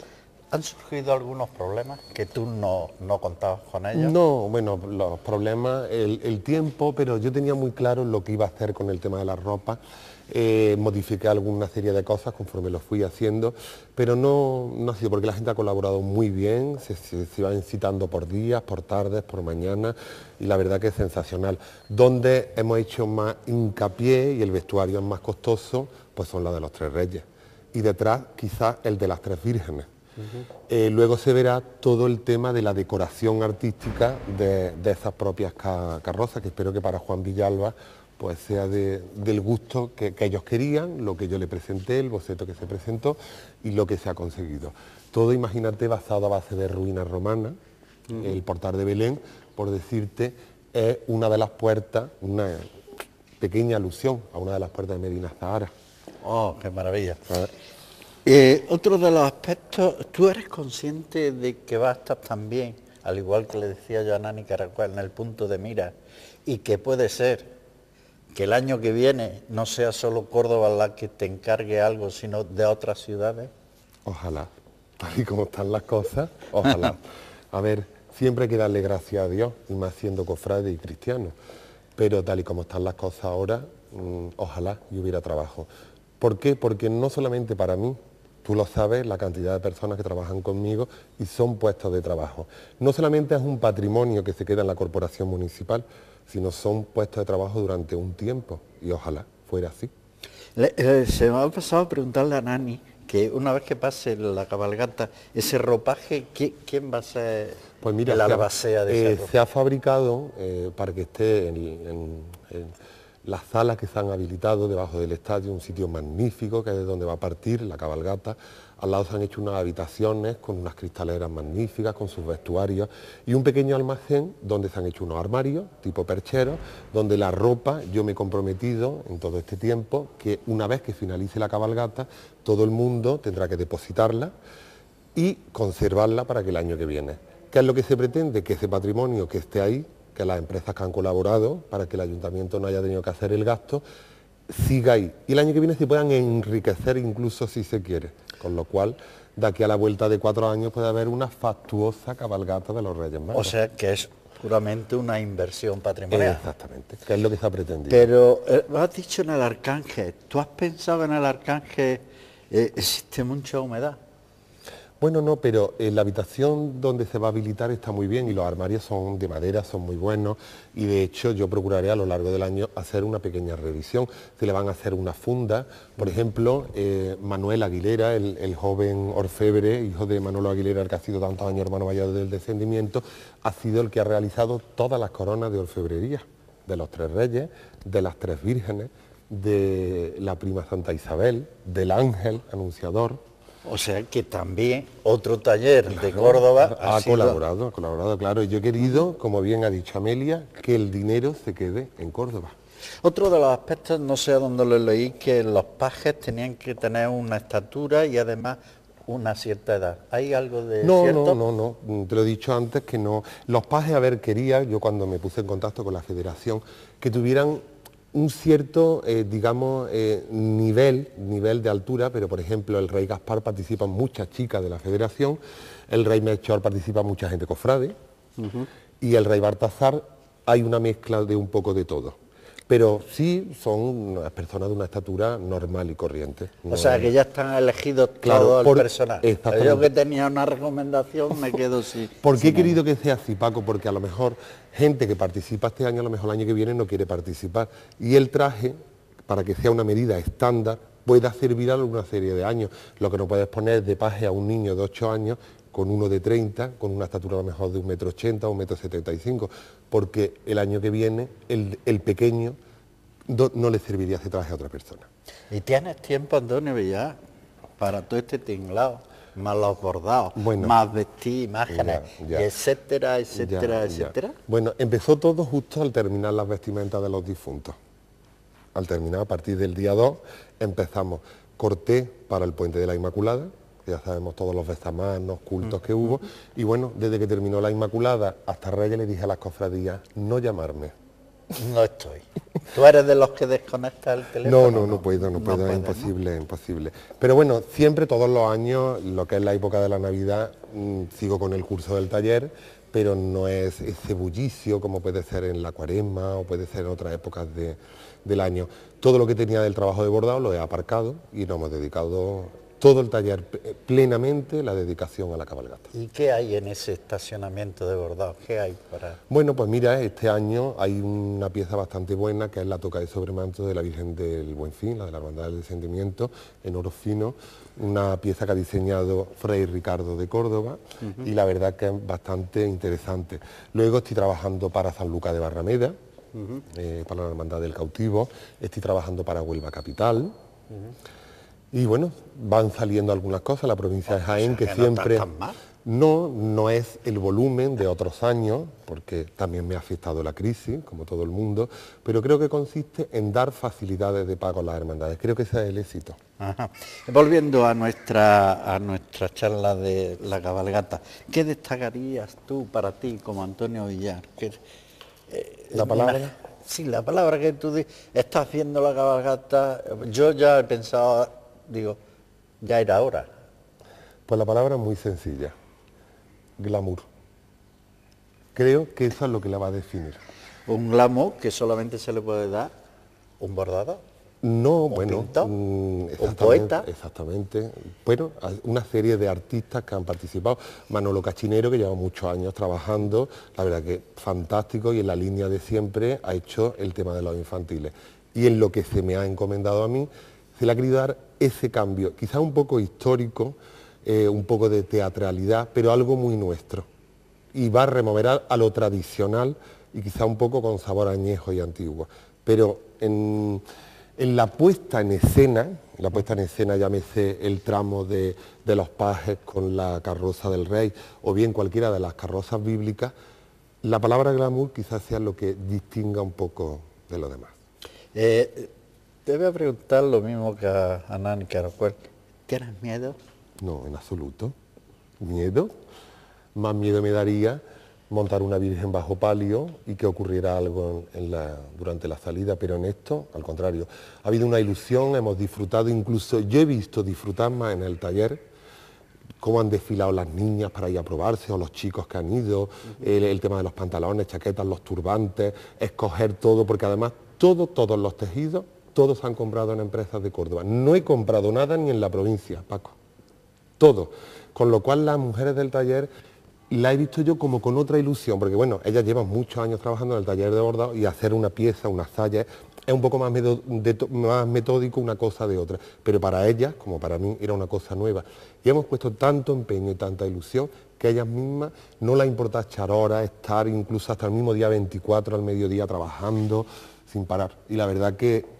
¿Han surgido algunos problemas que tú no, no contabas con ellos? No, bueno, los problemas, el, tiempo, pero yo tenía muy claro lo que iba a hacer con el tema de la ropa. Eh, modifiqué alguna serie de cosas conforme lo fui haciendo, pero no, no ha sido porque la gente ha colaborado muy bien, se, se, van citando por días, por tardes, por mañana y la verdad que es sensacional. Donde hemos hecho más hincapié y el vestuario es más costoso, pues son los de los tres reyes. Y detrás quizás el de las tres vírgenes eh, luego se verá todo el tema de la decoración artística de, esas propias carrozas, que espero que para Juan Villalba pues sea del gusto que, ellos querían, lo que yo le presenté, el boceto que se presentó y lo que se ha conseguido. Todo, imagínate, basado a base de ruinas romanas, el portal de Belén, por decirte, es una de las puertas, una pequeña alusión a una de las puertas de Medina Zahara. ¡Oh, qué maravilla! Eh, otro de los aspectos, tú eres consciente de que va a estar también, al igual que le decía yo a Nani Caracual, en el punto de mira, y que puede ser que el año que viene no sea solo Córdoba la que te encargue algo, sino de otras ciudades. Ojalá, tal y como están las cosas, ojalá. A ver, siempre hay que darle gracias a Dios, y más siendo cofrade y cristiano... pero tal y como están las cosas ahora, mm, ojalá y hubiera trabajo. ¿Por qué? Porque no solamente para mí, tú lo sabes, la cantidad de personas que trabajan conmigo y son puestos de trabajo. No solamente es un patrimonio que se queda en la corporación municipal, sino son puestos de trabajo durante un tiempo y ojalá fuera así. se me ha pasado a preguntarle a Nani que una vez que pase la cabalgata, ese ropaje, ¿quién, quién va a ser pues mira, la albacea de eh, Se ha fabricado eh, para que esté en las salas que se han habilitado debajo del estadio, un sitio magnífico que es de donde va a partir la cabalgata. Al lado se han hecho unas habitaciones con unas cristaleras magníficas, con sus vestuarios y un pequeño almacén donde se han hecho unos armarios tipo perchero, donde la ropa, yo me he comprometido en todo este tiempo que una vez que finalice la cabalgata, todo el mundo tendrá que depositarla y conservarla para que el año que viene. ¿Qué es lo que se pretende? Que ese patrimonio que esté ahí que las empresas que han colaborado para que el ayuntamiento no haya tenido que hacer el gasto siga ahí y el año que viene se puedan enriquecer incluso si se quiere, con lo cual de aquí a la vuelta de cuatro años puede haber una factuosa cabalgata de los Reyes Magos. O sea que es puramente una inversión patrimonial. Exactamente, que es lo que se ha pretendido. Pero lo eh, has dicho en el arcángel, ¿tú has pensado en el arcángel eh, existe mucha humedad? Bueno, no, pero eh, la habitación donde se va a habilitar está muy bien y los armarios son de madera, son muy buenos y de hecho yo procuraré a lo largo del año hacer una pequeña revisión. Se le van a hacer una funda, por mm. ejemplo, eh, Manuel Aguilera, el, joven orfebre, hijo de Manuel Aguilera, el que ha sido tantos años hermano mayor del descendimiento, ha sido el que ha realizado todas las coronas de orfebrería, de los tres reyes, de las tres vírgenes, de la prima Santa Isabel, del ángel anunciador o sea que también otro taller de Córdoba ah, ha, colaborado, ha colaborado, claro. Y Yo he querido, como bien ha dicho Amelia, que el dinero se quede en Córdoba. Otro de los aspectos, no sé a dónde lo leí, que los pajes tenían que tener una estatura y además una cierta edad. ¿Hay algo de no, No, no, no, mm, te lo he dicho antes que no. Los pajes, a ver, quería, yo cuando me puse en contacto con la federación, que tuvieran un cierto, eh, digamos, eh, nivel, nivel de altura, pero por ejemplo el rey Gaspar participan muchas chicas de la federación, el rey Melchor participa mucha gente cofrade y el rey Bartazar hay una mezcla de un poco de todo pero sí son personas de una estatura normal y corriente. o sea, que ya están elegidos claro, el personal. Yo que tenía una recomendación me quedo sin... ¿Por qué he querido que sea así, Paco? Porque a lo mejor gente que participa este año, a lo mejor el año que viene no quiere participar. Y el traje, para que sea una medida estándar, pueda servir a una serie de años. Lo que no puedes poner de paje a un niño de 8 años con uno de 30, con una estatura a lo mejor de 1,80 m o 1,75 m porque el año que viene el, pequeño no le serviría ese traje a otra persona. Y tienes tiempo, Antonio ya para todo este tinglado, más los bordados, más vestir, imágenes, etcétera, etcétera, etcétera. Bueno, empezó todo justo al terminar las vestimentas de los difuntos. Al terminar, a partir del día 2, empezamos corté para el puente de la Inmaculada, ya sabemos todos los vestamanos, cultos mm. que hubo, y bueno, desde que terminó la Inmaculada hasta Reyes le dije a las cofradías, no llamarme. No estoy. ¿Tú eres de los que desconecta el teléfono? No, no, no puedo, no puedo, es imposible, imposible. Pero bueno, siempre todos los años, lo que es la época de la Navidad, mm, sigo con el curso del taller, pero no es ese bullicio como puede ser en la cuaresma o puede ser en otras épocas del año. Todo lo que tenía del trabajo de bordado lo he aparcado y nos hemos dedicado todo el taller eh, plenamente la dedicación a la cabalgata. ¿Y qué hay en ese estacionamiento de bordado? ¿Qué hay para...? Bueno, pues mira, este año hay una pieza bastante buena que es la toca de sobremanto de la Virgen del Buen Fin, la de la Hermandad del Descendimiento, en oro fino, una pieza que ha diseñado Fray Ricardo de Córdoba y la verdad que es bastante interesante. Luego estoy trabajando para San Luca de Barrameda, eh, para la Hermandad del Cautivo, estoy trabajando para Huelva Capital... Y bueno, van saliendo algunas cosas, la provincia de pues Jaén, que, siempre... No, no es el volumen de otros años, porque también me ha afectado la crisis, como todo el mundo, pero creo que consiste en dar facilidades de pago a las hermandades. Creo que ese es el éxito. Volviendo a nuestra, a nuestra charla de la cabalgata, ¿qué destacarías tú para ti como Antonio Villar? Eh, la palabra... sí, la palabra que tú dices... estás haciendo la cabalgata, yo ya he pensado digo, ya era hora. Pues la palabra es muy sencilla, glamour. Creo que eso es lo que la va a definir. Un glamour que solamente se le puede dar un bordado. No, un bueno, mm, un poeta. Exactamente. Bueno, una serie de artistas que han participado. Manolo Cachinero, que lleva muchos años trabajando, la verdad que fantástico y en la línea de siempre ha hecho el tema de los infantiles. Y en lo que se me ha encomendado a mí se le ha querido dar ese cambio, quizá un poco histórico, eh, un poco de teatralidad, pero algo muy nuestro. Y va a remover a, lo tradicional y quizá un poco con sabor añejo y antiguo. Pero en, la puesta en escena, la puesta en escena, llámese el tramo de, los pajes con la carroza del rey o bien cualquiera de las carrozas bíblicas, la palabra glamour quizás sea lo que distinga un poco de lo demás. Eh, te voy a preguntar lo mismo que a Anani Caracuel. ¿Tienes miedo? No, en absoluto. ¿Miedo? Más miedo me daría montar una virgen bajo palio y que ocurriera algo durante la salida, pero en esto, al contrario, ha habido una ilusión, hemos disfrutado, incluso yo he visto disfrutar más en el taller cómo han desfilado las niñas para ir a probarse, o los chicos que han ido, el, el, tema de los pantalones, chaquetas, los turbantes, escoger todo, porque además todo, todos los tejidos todos han comprado en empresas de Córdoba. No he comprado nada ni en la provincia, Paco. Todo. Con lo cual las mujeres del taller la he visto yo como con otra ilusión, porque bueno, ellas llevan muchos años trabajando en el taller de bordado y hacer una pieza, una saya, es un poco más, más metódico una cosa de otra, pero para ellas, como para mí, era una cosa nueva. Y hemos puesto tanto empeño y tanta ilusión que a ellas mismas no les importa echar horas, estar incluso hasta el mismo día 24 al mediodía trabajando sin parar. Y la verdad que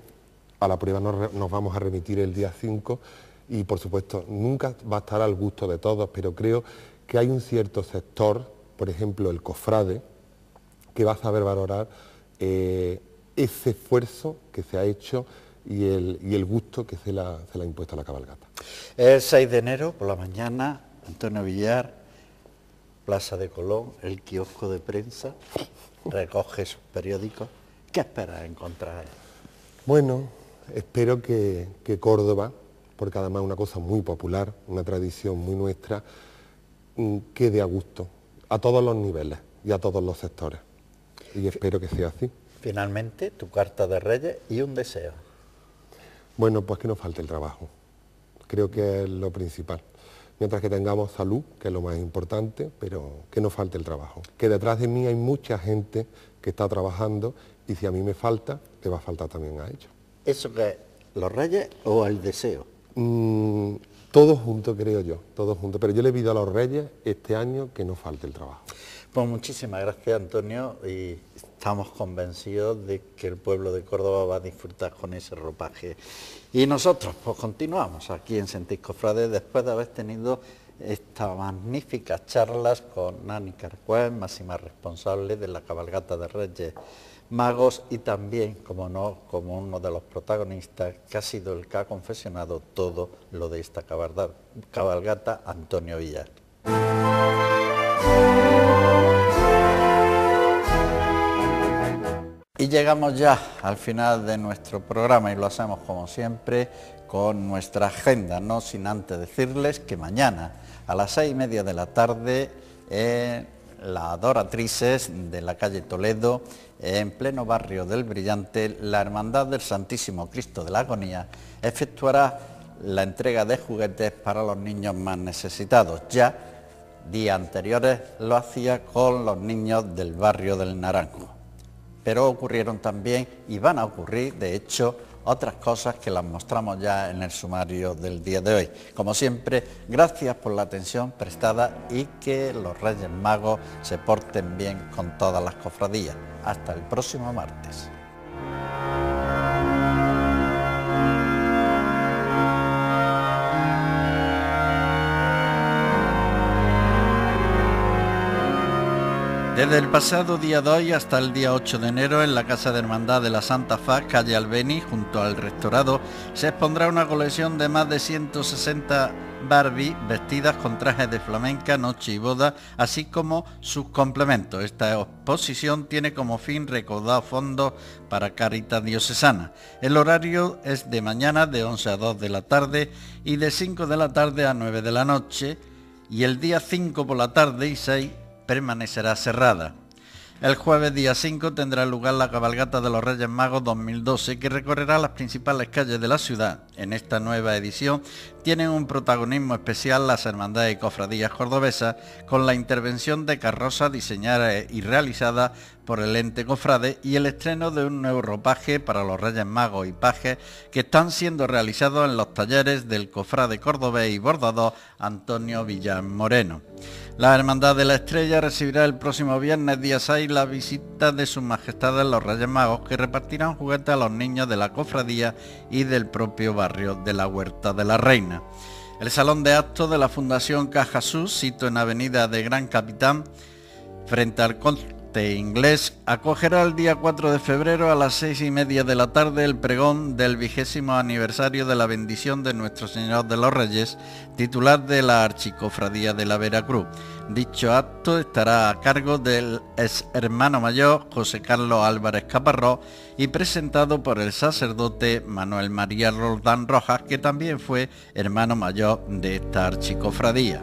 a la prueba nos, nos vamos a remitir el día 5 y por supuesto nunca va a estar al gusto de todos, pero creo que hay un cierto sector, por ejemplo el cofrade, que va a saber valorar eh, ese esfuerzo que se ha hecho y el, gusto que se le ha impuesto a la cabalgata. El 6 de enero por la mañana, Antonio Villar, Plaza de Colón, el kiosco de prensa, recoge sus periódicos. ¿Qué esperas encontrar? Bueno, espero que, Córdoba, porque además es una cosa muy popular, una tradición muy nuestra, mm, quede a gusto a todos los niveles y a todos los sectores. Y espero que sea así. Finalmente, tu carta de reyes y un deseo. Bueno, pues que nos falte el trabajo. Creo que es lo principal. Mientras que tengamos salud, que es lo más importante, pero que no falte el trabajo. Que detrás de mí hay mucha gente que está trabajando y si a mí me falta, te va a faltar también a ellos. ¿Eso qué? ¿Los reyes o el deseo? Mm, todo todos juntos, creo yo, todos juntos. Pero yo le pido a los reyes este año que no falte el trabajo. Pues muchísimas gracias, Antonio. Y estamos convencidos de que el pueblo de Córdoba va a disfrutar con ese ropaje. Y nosotros, pues continuamos aquí en Sentís Frades, después de haber tenido estas magníficas charlas con Nani y máxima responsable de la cabalgata de Reyes magos y también, como no, como uno de los protagonistas, que ha sido el que ha confesionado todo lo de esta cabalgata, Antonio Villar. Y llegamos ya al final de nuestro programa y lo hacemos como siempre con nuestra agenda, no sin antes decirles que mañana a las seis y media de la tarde... Eh, las adoratrices de la calle Toledo, en pleno barrio del Brillante, la Hermandad del Santísimo Cristo de la Agonía efectuará la entrega de juguetes para los niños más necesitados. Ya días anteriores lo hacía con los niños del barrio del Naranjo. Pero ocurrieron también y van a ocurrir, de hecho, otras cosas que las mostramos ya en el sumario del día de hoy. Como siempre, gracias por la atención prestada y que los Reyes Magos se porten bien con todas las cofradías. Hasta el próximo martes. Desde el pasado día 2 hasta el día 8 de enero en la Casa de Hermandad de la Santa Faz, calle Albeni, junto al Rectorado, se expondrá una colección de más de 160 Barbie vestidas con trajes de flamenca, noche y boda, así como sus complementos. Esta exposición tiene como fin recaudar fondos para Caritas Diocesana. El horario es de mañana de 11 a 2 de la tarde y de 5 de la tarde a 9 de la noche y el día 5 por la tarde y 6 permanecerá cerrada. El jueves día 5 tendrá lugar la cabalgata de los Reyes Magos 2012 que recorrerá las principales calles de la ciudad. En esta nueva edición tienen un protagonismo especial las hermandades y cofradías cordobesas con la intervención de carrozas diseñadas y realizadas por el ente cofrade y el estreno de un nuevo ropaje para los Reyes Magos y Pajes que están siendo realizados en los talleres del cofrade cordobés y Bordado Antonio Villán Moreno. La Hermandad de la Estrella recibirá el próximo viernes día 6 la visita de sus majestades los Reyes Magos que repartirán juguetes a los niños de la cofradía y del propio barrio de la Huerta de la Reina. El Salón de Actos de la Fundación Caja Cajasú, sito en Avenida de Gran Capitán, frente al, Inglés acogerá el día 4 de febrero a las 6 y media de la tarde el pregón del vigésimo aniversario de la bendición de Nuestro Señor de los Reyes, titular de la Archicofradía de la Veracruz. Dicho acto estará a cargo del ex hermano mayor José Carlos Álvarez caparró y presentado por el sacerdote Manuel María Roldán Rojas, que también fue hermano mayor de esta archicofradía.